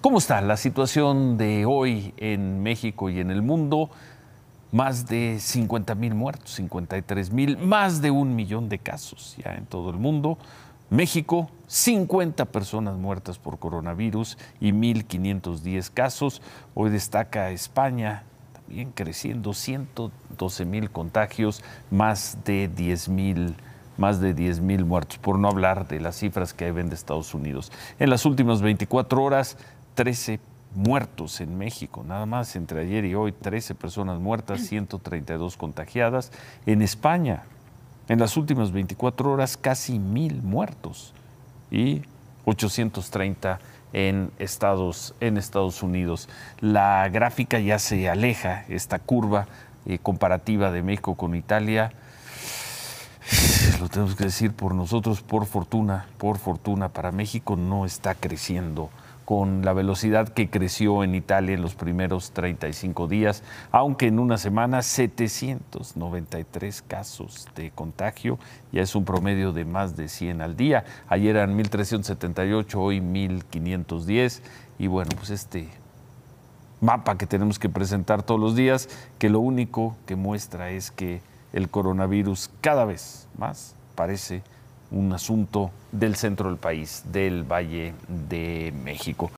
¿Cómo está la situación de hoy en México y en el mundo? Más de 50 mil muertos, 53 mil, más de un millón de casos ya en todo el mundo. México, 50 personas muertas por coronavirus y 1.510 casos. Hoy destaca España, también creciendo, 112 mil contagios, más de 10 mil más de 10.000 muertos, por no hablar de las cifras que ven de Estados Unidos. En las últimas 24 horas, 13 muertos en México, nada más entre ayer y hoy, 13 personas muertas, 132 mm. contagiadas. En España, en las últimas 24 horas, casi mil muertos y 830 en Estados, en Estados Unidos. La gráfica ya se aleja, esta curva eh, comparativa de México con Italia lo tenemos que decir por nosotros, por fortuna, por fortuna, para México no está creciendo con la velocidad que creció en Italia en los primeros 35 días, aunque en una semana 793 casos de contagio, ya es un promedio de más de 100 al día. Ayer eran 1.378, hoy 1.510 y bueno, pues este mapa que tenemos que presentar todos los días, que lo único que muestra es que el coronavirus cada vez más parece un asunto del centro del país, del Valle de México.